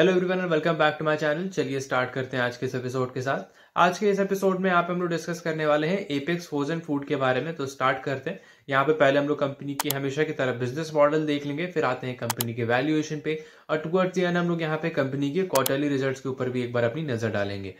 hello everyone and welcome back to my channel चलिए start करते हैं आज के इस एपिसोड के साथ आज के इस एपिसोड में यहाँ पे हम लोग डिस्कस करने वाले हैं एपेक्स फ्रोजन फूड के बारे में तो स्टार्ट करते हैं यहाँ पे पहले हम लोग कंपनी की हमेशा की तरह बिजनेस मॉडल देख लेंगे फिर आते हैं कंपनी के वैल्यूएशन पे और टूअर्ड दी एंड हम लोग यहाँ पे कंपनी के क्वार्टरली रिजल्ट के ऊपर भी एक बार अपनी नजर डालेंगे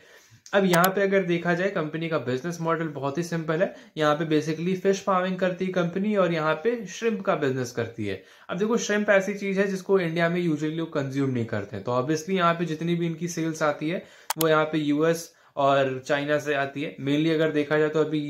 अब यहाँ पे अगर देखा जाए कंपनी का बिजनेस मॉडल बहुत ही सिंपल है यहाँ पे बेसिकली फिश फार्मिंग करती है कंपनी और यहाँ पे श्रिम्प का बिजनेस करती है अब देखो श्रिम्प ऐसी चीज है जिसको इंडिया में यूजली लोग कंज्यूम नहीं करते तो ऑब्वियसली यहाँ पे जितनी भी इनकी सेल्स आती है वो यहाँ पे यूएस और चाइना से आती है मेनली अगर देखा जाए तो अभी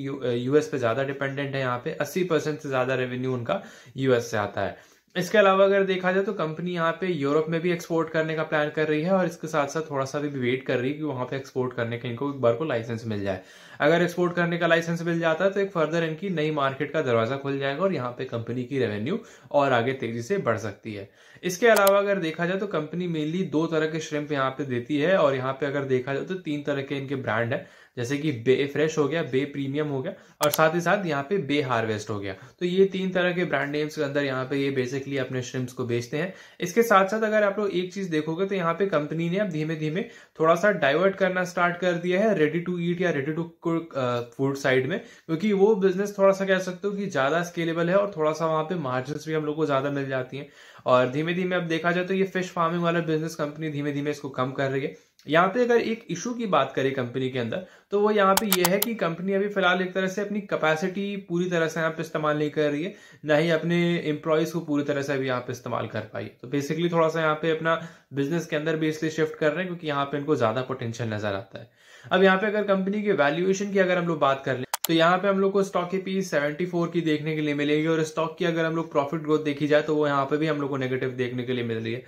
यूएस पे ज्यादा डिपेंडेंट है यहाँ पे अस्सी परसेंट से ज्यादा रेवेन्यू उनका यूएस से आता है इसके अलावा अगर देखा जाए तो कंपनी यहाँ पे यूरोप में भी एक्सपोर्ट करने का प्लान कर रही है और इसके साथ साथ थोड़ा सा भी वेट कर रही है कि वहां पे एक्सपोर्ट करने का इनको एक बार को लाइसेंस मिल जाए अगर एक्सपोर्ट करने का लाइसेंस मिल जाता है तो एक फर्दर इनकी नई मार्केट का दरवाजा खुल जाएगा और यहाँ पे कंपनी की रेवेन्यू और आगे तेजी से बढ़ सकती है इसके अलावा अगर देखा जाए तो कंपनी मेनली दो तरह के श्रिम्प यहाँ पे देती है और यहाँ पे अगर देखा जाए तो तीन तरह के इनके ब्रांड है जैसे कि बे फ्रेश हो गया बे प्रीमियम हो गया और साथ ही साथ यहाँ पे बे हार्वेस्ट हो गया तो ये तीन तरह के ब्रांड नेम्स के अंदर यहाँ पे ये बेसिक डायरेक्टली अपने श्रिम्स को बेचते हैं इसके साथ साथ अगर आप लोग एक चीज देखोगे तो यहाँ पे कंपनी ने अब धीमे धीमे थोड़ा सा डाइवर्ट करना स्टार्ट कर दिया है रेडी टू ईट या ready to cook food side में क्योंकि वो बिजनेस थोड़ा सा कह सकते हो कि ज्यादा स्केलेबल है और थोड़ा सा वहां पे मार्जिन भी हम लोग को ज्यादा मिल जाती है और धीमे धीमे अब देखा जाए तो ये फिश फार्मिंग वाला बिजनेस कंपनी धीमे धीमे इसको कम कर रही है यहाँ पे अगर एक इशू की बात करें कंपनी के अंदर तो वो यहाँ पे ये यह है कि कंपनी अभी फिलहाल एक तरह से अपनी कैपेसिटी पूरी तरह से यहाँ पे इस्तेमाल नहीं कर रही है ना ही अपने एम्प्लॉयज़ को पूरी तरह से अभी यहाँ पे इस्तेमाल कर पाई तो बेसिकली थोड़ा सा यहाँ पे अपना बिजनेस के अंदर भी इसलिए शिफ्ट कर रहे हैं क्योंकि यहाँ पे इनको ज़्यादा पोटेंशियल नज़र आता है अब यहाँ पे अगर कंपनी के वैल्यूएशन की अगर हम लोग बात कर लें तो यहाँ पे हम लोग को स्टॉक की पी 74 की देखने के लिए मिलेगी और स्टॉक की अगर हम लोग प्रॉफिट ग्रोथ देखी जाए तो वो यहाँ पे भी हम लोग को नेगेटिव देखने के लिए मिल रही है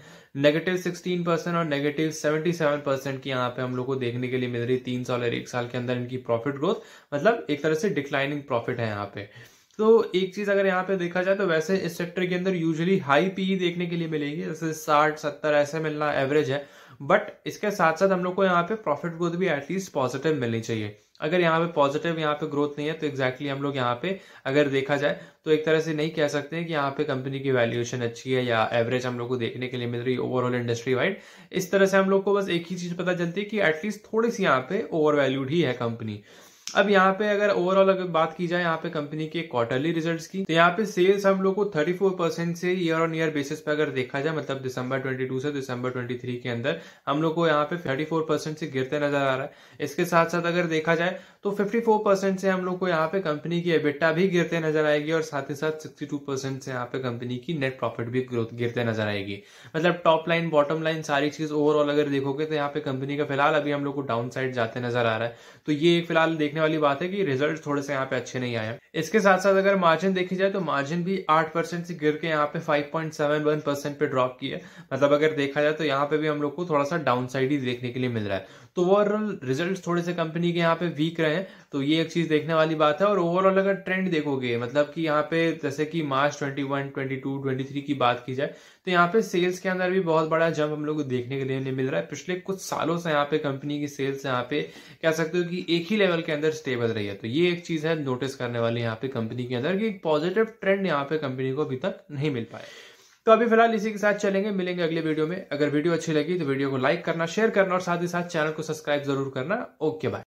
नेगेटिव 16 परसेंट और नेगेटिव 77 परसेंट की यहाँ पे हम लोग को देखने के लिए मिल रही है तीन साल और एक साल के अंदर इनकी प्रॉफिट ग्रोथ मतलब एक तरह से डिक्लाइनिंग प्रॉफिट है यहाँ पे तो एक चीज अगर यहाँ पे देखा जाए तो वैसे इस सेक्टर के अंदर यूजुअली हाई पीई देखने के लिए मिलेगी जैसे साठ सत्तर ऐसे मिलना एवरेज है बट इसके साथ साथ हम लोग को यहाँ पे प्रॉफिट ग्रोथ भी एटलीस्ट पॉजिटिव मिलनी चाहिए अगर यहाँ पे पॉजिटिव यहाँ पे ग्रोथ नहीं है तो एक्जैक्टली exactly हम लोग यहाँ पे अगर देखा जाए तो एक तरह से नहीं कह सकते कि यहाँ पे कंपनी की वैल्यूएशन अच्छी है या एवरेज हम लोग को देखने के लिए मिल रही है ओवरऑल इंडस्ट्री वाइड इस तरह से हम लोग को बस एक ही चीज पता चलती है कि एटलीस्ट थोड़ी सी यहाँ पे ओवर वैल्यूड ही है कंपनी अब यहाँ पे अगर ओवरऑल अगर बात की जाए यहाँ पे कंपनी के क्वार्टरली रिजल्ट्स की तो यहाँ पे सेल्स हम लोग को 34 परसेंट से ईयर ऑन ईयर बेसिस पे अगर देखा जाए मतलब दिसंबर 22 से दिसंबर 23 के अंदर हम लोग को यहाँ पे 34 परसेंट से गिरते नजर आ रहा है इसके साथ साथ अगर देखा जाए तो 54 परसेंट से हम लोग को यहाँ पे कंपनी की एबिटा भी गिरते नजर आएगी और साथ ही साथ सिक्सटी परसेंट से यहाँ पे कंपनी की नेट प्रॉफिट भी ग्रोथ गिरते नजर आएगी मतलब टॉप लाइन बॉटम लाइन सारी चीज ओवरऑल अगर देखोगे तो यहाँ पे कंपनी का फिलहाल अभी हम लोग को डाउन साइड जाते नजर आ रहा है तो ये फिलहाल देखने देखने वाली बात है कि रिजल्ट थोड़े से यहाँ पे अच्छे नहीं आए इसके साथ साथ अगर मार्जिन देखी जाए तो मार्जिन भी आठ परसेंट से गिर के यहाँ पे five point seven one percent पे ड्रॉप की है मतलब अगर देखा जाए तो यहाँ पे भी हम लोग को थोड़ा सा डाउन साइड ही देखने के लिए मिल रहा है तो ओवरऑल रिजल्ट थोड़े से कंपनी के यहाँ पे वीक रहे हैं तो ये एक चीज देखने वाली बात है और ओवरऑल अगर ट्रेंड देखोगे मतलब कि यहाँ पे जैसे कि मार्च 21, 22, 23 की बात की जाए तो यहाँ पे सेल्स के अंदर भी बहुत बड़ा जंप हम लोग को देखने के लिए मिल रहा है पिछले कुछ सालों से यहाँ पे कंपनी की सेल्स यहाँ पे कह सकते हो कि एक ही लेवल के अंदर स्टेबल रही है तो ये एक चीज है नोटिस करने वाली यहाँ पे कंपनी के अंदर कि एक पॉजिटिव ट्रेंड यहाँ पे कंपनी को अभी तक नहीं मिल पाया तो अभी फिलहाल इसी के साथ चलेंगे मिलेंगे अगले वीडियो में अगर वीडियो अच्छी लगी तो वीडियो को लाइक करना शेयर करना और साथ ही साथ चैनल को सब्सक्राइब जरूर करना ओके बाय